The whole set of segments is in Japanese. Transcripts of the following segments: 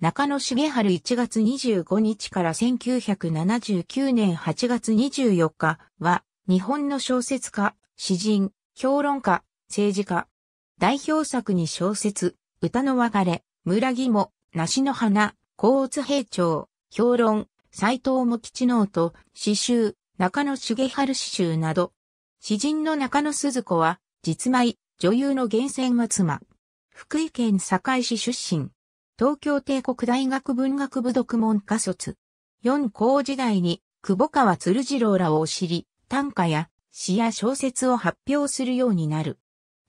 中野茂春1月25日から1979年8月24日は、日本の小説家、詩人、評論家、政治家。代表作に小説、歌の別れ、村木も、梨の花、高津兵長、評論、斎藤茂吉能と、詩集、中野茂春詩集など。詩人の中野鈴子は、実米、女優の源泉は妻。福井県堺市出身。東京帝国大学文学部独門科卒。四高時代に、久保川鶴次郎らを知り、短歌や詩や小説を発表するようになる。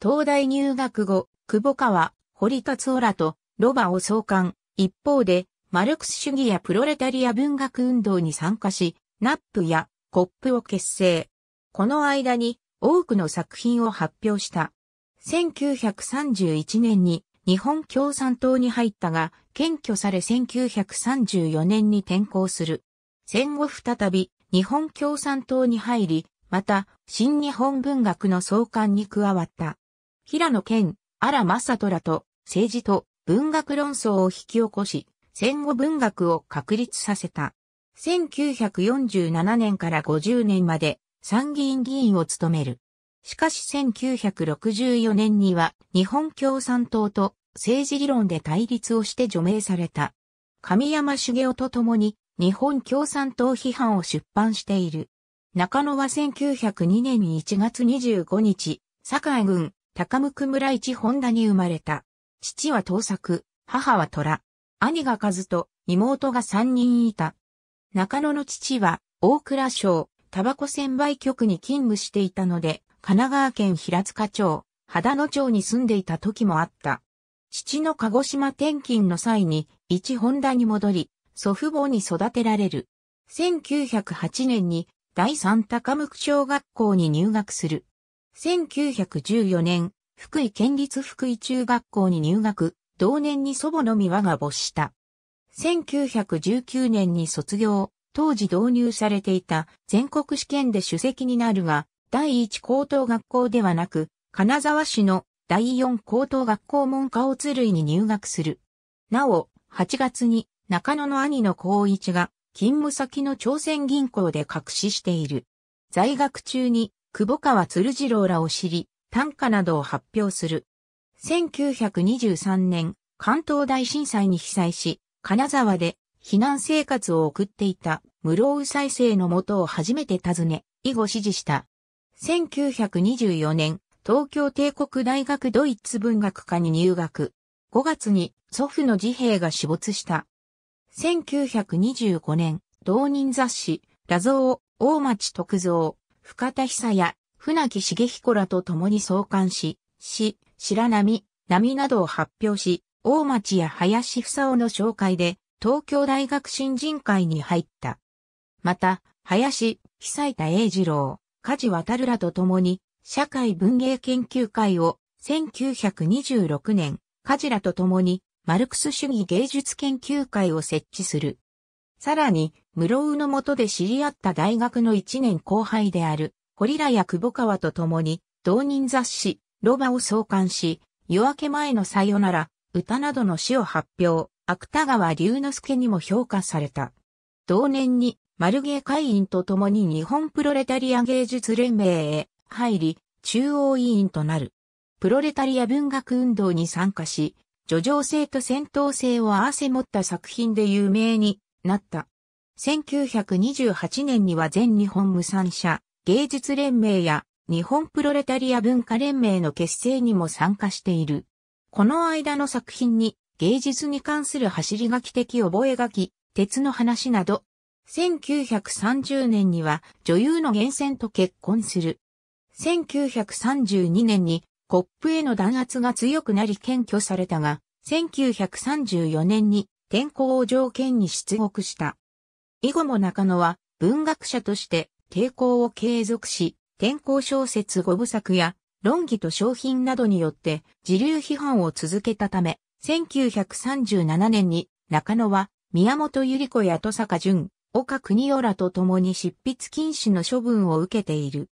東大入学後、久保川、堀達夫らと、ロバを創刊。一方で、マルクス主義やプロレタリア文学運動に参加し、ナップやコップを結成。この間に多くの作品を発表した。1931年に日本共産党に入ったが、検挙され1934年に転校する。戦後再び日本共産党に入り、また新日本文学の創刊に加わった。平野健、荒正虎と政治と文学論争を引き起こし、戦後文学を確立させた。1947年から50年まで参議院議員を務める。しかし1964年には日本共産党と政治理論で対立をして除名された。神山茂雄と共に日本共産党批判を出版している。中野は1902年1月25日、堺郡高向村一本田に生まれた。父は盗作、母は虎。兄が数と妹が三人いた。中野の父は大倉省タバコ専売局に勤務していたので、神奈川県平塚町、秦野町に住んでいた時もあった。父の鹿児島転勤の際に、一本田に戻り、祖父母に育てられる。1908年に第三高向小学校に入学する。1914年、福井県立福井中学校に入学、同年に祖母の庭が没した。1919年に卒業、当時導入されていた全国試験で主席になるが、第一高等学校ではなく、金沢市の第4高等学校門下を鶴類に入学する。なお、8月に中野の兄の孝一が勤務先の朝鮮銀行で隠ししている。在学中に久保川鶴次郎らを知り、短歌などを発表する。1923年、関東大震災に被災し、金沢で避難生活を送っていた室生再生のもとを初めて訪ね、以後指示した。1924年、東京帝国大学ドイツ文学科に入学。5月に祖父の自兵が死没した。1925年、同人雑誌、ラゾー、大町徳造、深田久也、船木茂彦らと共に創刊し、詩、白波、波などを発表し、大町や林房夫の紹介で、東京大学新人会に入った。また、林、久田英二郎、梶渡らと共に、社会文芸研究会を1926年、カジラと共にマルクス主義芸術研究会を設置する。さらに、室生の下で知り合った大学の一年後輩である、堀ラや久保川と共に、同人雑誌、ロバを創刊し、夜明け前のさよなら、歌などの詩を発表、芥川龍之介にも評価された。同年に、丸芸会員と共に日本プロレタリア芸術連盟へ入り、中央委員となる。プロレタリア文学運動に参加し、叙情性と戦闘性を併せ持った作品で有名になった。1928年には全日本無産者、芸術連盟や日本プロレタリア文化連盟の結成にも参加している。この間の作品に芸術に関する走り書き的覚書き、鉄の話など、1930年には女優の源泉と結婚する。1932年にコップへの弾圧が強くなり検挙されたが、1934年に転校を条件に出国した。以後も中野は文学者として抵抗を継続し、転校小説五部作や論議と商品などによって自流批判を続けたため、1937年に中野は宮本百合子や戸坂淳、岡国夫らと共に執筆禁止の処分を受けている。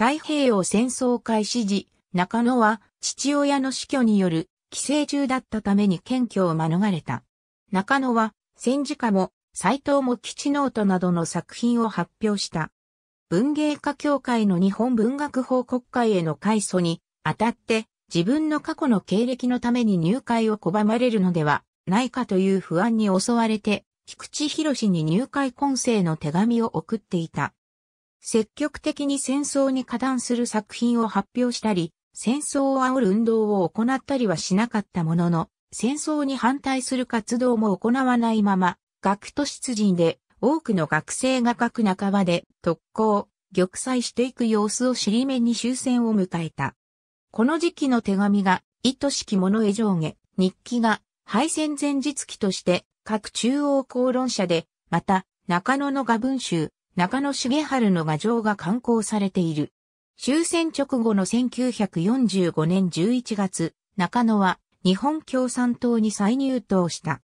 太平洋戦争開始時、中野は父親の死去による寄生中だったために検挙を免れた。中野は戦時下も斎藤も吉ノートなどの作品を発表した。文芸家協会の日本文学報国会への改祖にあたって自分の過去の経歴のために入会を拒まれるのではないかという不安に襲われて菊池博に入会混成の手紙を送っていた。積極的に戦争に加担する作品を発表したり、戦争を煽る運動を行ったりはしなかったものの、戦争に反対する活動も行わないまま、学徒出陣で多くの学生が各半ばで特攻、玉砕していく様子を尻目に終戦を迎えた。この時期の手紙が、意しき者へ上下、日記が敗戦前日記として各中央公論者で、また中野の画文集、中野重春の画像が刊行されている。終戦直後の1945年11月、中野は日本共産党に再入党した。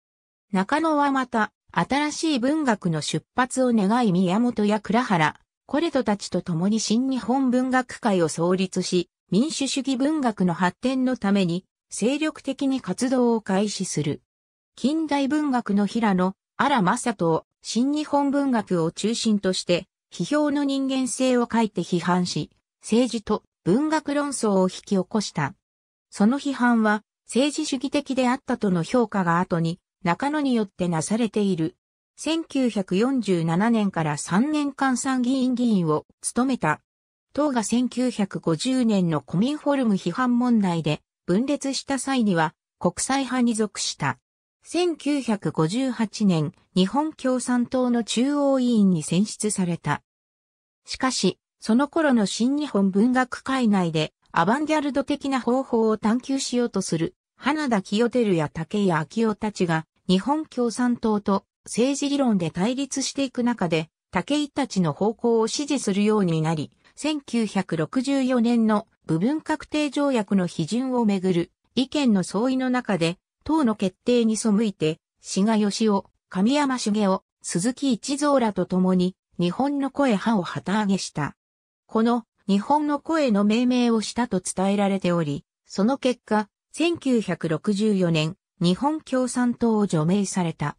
中野はまた、新しい文学の出発を願い宮本や倉原、コレドたちと共に新日本文学会を創立し、民主主義文学の発展のために、精力的に活動を開始する。近代文学の平野、荒正人、新日本文学を中心として、批評の人間性を書いて批判し、政治と文学論争を引き起こした。その批判は、政治主義的であったとの評価が後に、中野によってなされている。1947年から3年間参議院議員を務めた。党が1950年のコミンフォルム批判問題で分裂した際には国際派に属した。1958年、日本共産党の中央委員に選出された。しかし、その頃の新日本文学界内で、アバンギャルド的な方法を探求しようとする、花田清照や竹谷昭夫たちが、日本共産党と政治理論で対立していく中で、竹井たちの方向を支持するようになり、1964年の部分確定条約の批准をめぐる意見の相違の中で党の決定に背いて、志賀義雄、神山茂雄、鈴木一蔵らと共に、日本の声派を旗揚げした。この、日本の声の命名をしたと伝えられており、その結果、1964年、日本共産党を除名された。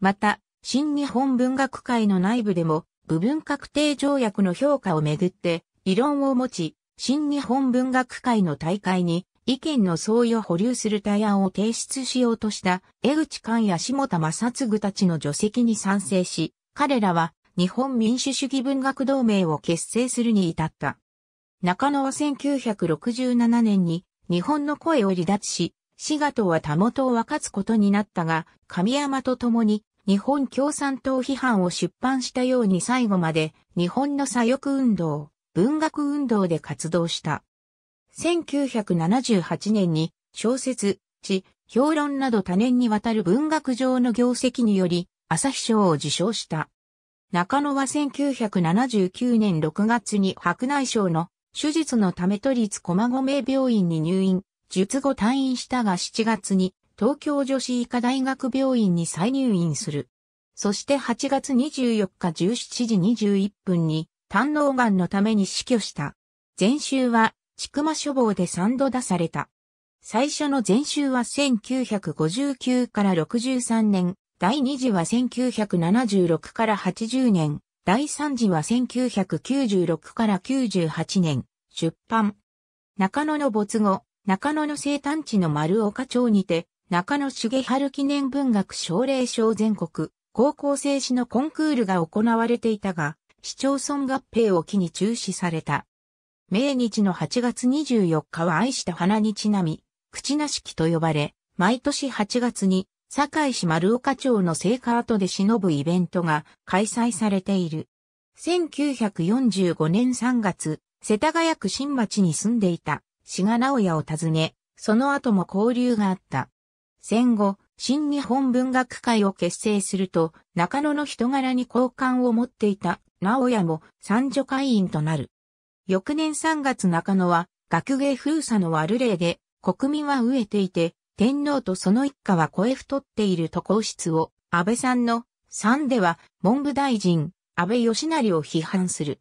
また、新日本文学会の内部でも、部分確定条約の評価をめぐって、異論を持ち、新日本文学会の大会に意見の相違を保留する対案を提出しようとした江口寛や下田正嗣たちの助席に賛成し、彼らは日本民主主義文学同盟を結成するに至った。中野は1967年に日本の声を離脱し、滋賀とは田元を分かつことになったが、神山と共に日本共産党批判を出版したように最後まで日本の左翼運動、文学運動で活動した。1978年に小説、詩、評論など多年にわたる文学上の業績により、朝日賞を受賞した。中野は1979年6月に白内障の手術のため都立駒込病院に入院、術後退院したが7月に東京女子医科大学病院に再入院する。そして8月24日17時21分に胆脳癌のために死去した。前週は千曲書房で3度出された。最初の前集は1959から63年、第2次は1976から80年、第3次は1996から98年、出版。中野の没後、中野の生誕地の丸岡町にて、中野茂春記念文学奨励賞全国、高校生誌のコンクールが行われていたが、市町村合併を機に中止された。命日の8月24日は愛した花にちなみ、口なし木と呼ばれ、毎年8月に、堺市丸岡町の聖火跡で忍ぶイベントが開催されている。1945年3月、世田谷区新町に住んでいた、志賀直也を訪ね、その後も交流があった。戦後、新日本文学会を結成すると、中野の人柄に好感を持っていた、直也も三女会員となる。翌年3月中野は学芸封鎖の悪例で国民は飢えていて、天皇とその一家は声太っていると皇室を、安倍さんの3では文部大臣、安倍義成を批判する。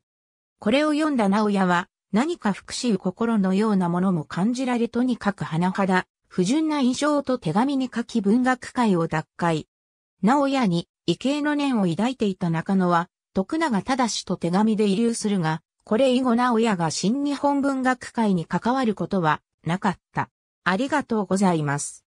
これを読んだ直也は、何か福祉心のようなものも感じられとにかく甚だ、不純な印象と手紙に書き文学界を脱会。直也に、異形の念を抱いていた中野は、徳永正と手紙で遺留するが、これ以後古屋が新日本文学会に関わることはなかった。ありがとうございます。